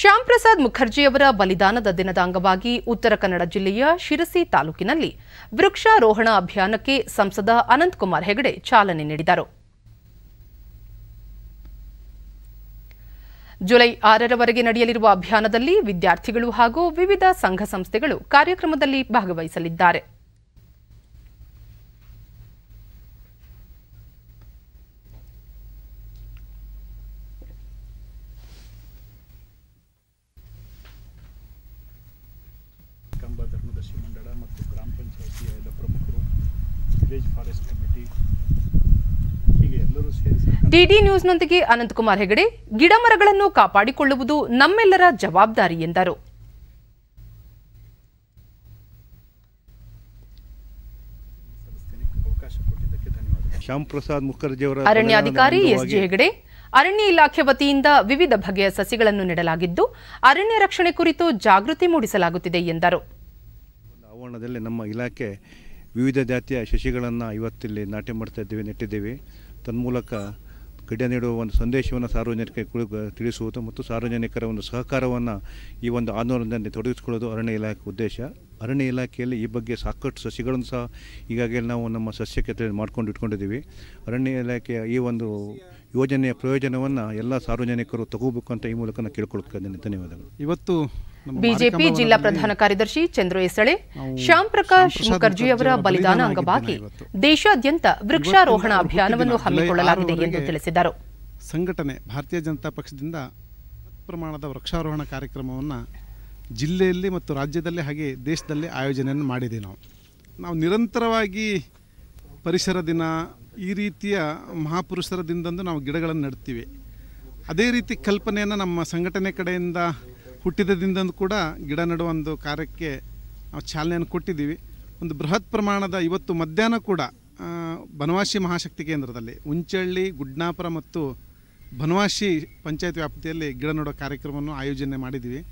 ಶ್ಯಾಮ್ ಪ್ರಸಾದ್ ಮುಖರ್ಜಿಯವರ ಬಲಿದಾನದ ದಿನದ ಅಂಗವಾಗಿ ಉತ್ತರ ಕನ್ನಡ ಜಿಲ್ಲೆಯ ಶಿರಸಿ ತಾಲೂಕಿನಲ್ಲಿ ವೃಕ್ಷಾರೋಹಣ ಅಭಿಯಾನಕ್ಕೆ ಸಂಸದ ಅನಂತಕುಮಾರ್ ಹೆಗಡೆ ಚಾಲನೆ ನೀಡಿದರು ಜುಲೈ ಆರರವರೆಗೆ ನಡೆಯಲಿರುವ ಅಭಿಯಾನದಲ್ಲಿ ವಿದ್ಯಾರ್ಥಿಗಳು ಹಾಗೂ ವಿವಿಧ ಸಂಘ ಸಂಸ್ಥೆಗಳು ಕಾರ್ಯಕ್ರಮದಲ್ಲಿ ಭಾಗವಹಿಸಲಿದ್ದಾರೆ ಕೃಷಿ ಮಂಡಳ ಮತ್ತು ಗ್ರಾಮ ಪಂಚಾಯಿತಿಯ ಎಲ್ಲ ಪ್ರಮುಖರು ವಿಲೇಜ್ ಫಾರೆಸ್ಟ್ ಕಮಿಟಿ ಡಿಡಿ ನ್ಯೂಸ್ನೊಂದಿಗೆ ಅನಂತಕುಮಾರ್ ಹೆಗಡೆ ಗಿಡಮರಗಳನ್ನು ಕಾಪಾಡಿಕೊಳ್ಳುವುದು ನಮ್ಮೆಲ್ಲರ ಜವಾಬ್ದಾರಿ ಎಂದರು ಶ್ಯಾಮ್ ಪ್ರಸಾದ್ ಮುಖರ್ಜಿಯವರ ಅರಣ್ಯಾಧಿಕಾರಿ ಎಸ್ ಜಿ ಹೆಗಡೆ ಅರಣ್ಯ ಇಲಾಖೆ ವತಿಯಿಂದ ವಿವಿಧ ಬಗೆಯ ಸಸಿಗಳನ್ನು ನೆಡಲಾಗಿದ್ದು ಅರಣ್ಯ ರಕ್ಷಣೆ ಕುರಿತು ಜಾಗೃತಿ ಮೂಡಿಸಲಾಗುತ್ತಿದೆ ಎಂದರು ವಾತಾವರಣದಲ್ಲಿ ನಮ್ಮ ಇಲಾಖೆ ವಿವಿಧ ಜಾತಿಯ ಸಸಿಗಳನ್ನು ಇವತ್ತಿಲ್ಲಿ ನಾಟಿ ಮಾಡ್ತಾ ಇದ್ದೀವಿ ನೆಟ್ಟಿದ್ದೀವಿ ತನ್ಮೂಲಕ ಗಿಡ ನೀಡುವ ಒಂದು ಸಂದೇಶವನ್ನು ಸಾರ್ವಜನಿಕರಿಗೆ ತಿಳಿಸುವುದು ಮತ್ತು ಸಾರ್ವಜನಿಕರ ಒಂದು ಸಹಕಾರವನ್ನು ಈ ಒಂದು ಆಂದೋಲನದಲ್ಲಿ ತೊಡಗಿಸಿಕೊಳ್ಳೋದು ಅರಣ್ಯ ಇಲಾಖೆ ಉದ್ದೇಶ ಅರಣ್ಯ ಇಲಾಖೆಯಲ್ಲಿ ಈ ಬಗ್ಗೆ ಸಾಕಷ್ಟು ಸಸಿಗಳನ್ನು ಸಹ ಈಗಾಗಲೇ ನಾವು ನಮ್ಮ ಸಸ್ಯಕ್ಕೆ ಮಾಡಿಕೊಂಡು ಇಟ್ಕೊಂಡಿದ್ದೀವಿ ಅರಣ್ಯ ಇಲಾಖೆಯ ಈ ಒಂದು ಯೋಜನೆಯ ಪ್ರಯೋಜನವನ್ನು ಎಲ್ಲ ಸಾರ್ವಜನಿಕರು ತಗೋಬೇಕು ಅಂತ ಈ ಮೂಲಕ ನಾನು ಧನ್ಯವಾದಗಳು ಇವತ್ತು ಬಿಜೆಪಿ ಜಿಲ್ಲಾ ಪ್ರಧಾನ ಕಾರ್ಯದರ್ಶಿ ಚಂದ್ರ ಎಸಳೆ ಶ್ಯಾಮ್ ಪ್ರಕಾಶ್ ಮುಖರ್ಜಿ ಅವರ ಬಲಿದಾನ ಅಂಗವಾಗಿ ದೇಶಾದ್ಯಂತ ವೃಕ್ಷಾರೋಹಣ ಅಭಿಯಾನವನ್ನು ಹಮ್ಮಿಕೊಳ್ಳಲಾಗಿದೆ ಎಂದು ತಿಳಿಸಿದರು ಸಂಘಟನೆ ಭಾರತೀಯ ಜನತಾ ಪಕ್ಷದಿಂದ ಪ್ರಮಾಣದ ವೃಕ್ಷಾರೋಹಣ ಕಾರ್ಯಕ್ರಮವನ್ನು ಜಿಲ್ಲೆಯಲ್ಲಿ ಮತ್ತು ರಾಜ್ಯದಲ್ಲಿ ಹಾಗೆ ದೇಶದಲ್ಲಿ ಆಯೋಜನೆಯನ್ನು ಮಾಡಿದೆ ನಾವು ನಾವು ನಿರಂತರವಾಗಿ ಪರಿಸರ ದಿನ ಈ ರೀತಿಯ ಮಹಾಪುರುಷರದಿಂದಂದು ನಾವು ಗಿಡಗಳನ್ನು ನೆಡ್ತೀವಿ ಅದೇ ರೀತಿ ಕಲ್ಪನೆಯನ್ನು ನಮ್ಮ ಸಂಘಟನೆ ಕಡೆಯಿಂದ ಹುಟ್ಟಿದದಿಂದಂದು ಕೂಡ ಗಿಡ ನೆಡುವ ಒಂದು ಕಾರ್ಯಕ್ಕೆ ನಾವು ಚಾಲನೆಯನ್ನು ಕೊಟ್ಟಿದ್ದೀವಿ ಒಂದು ಬೃಹತ್ ಪ್ರಮಾಣದ ಇವತ್ತು ಮಧ್ಯಾಹ್ನ ಕೂಡ ಬನವಾಸಿ ಮಹಾಶಕ್ತಿ ಕೇಂದ್ರದಲ್ಲಿ ಉಂಚಳ್ಳಿ ಗುಡ್ನಾಪುರ ಮತ್ತು ಬನವಾಸಿ ಪಂಚಾಯತ್ ವ್ಯಾಪ್ತಿಯಲ್ಲಿ ಗಿಡ ನೆಡೋ ಕಾರ್ಯಕ್ರಮವನ್ನು ಆಯೋಜನೆ ಮಾಡಿದ್ದೀವಿ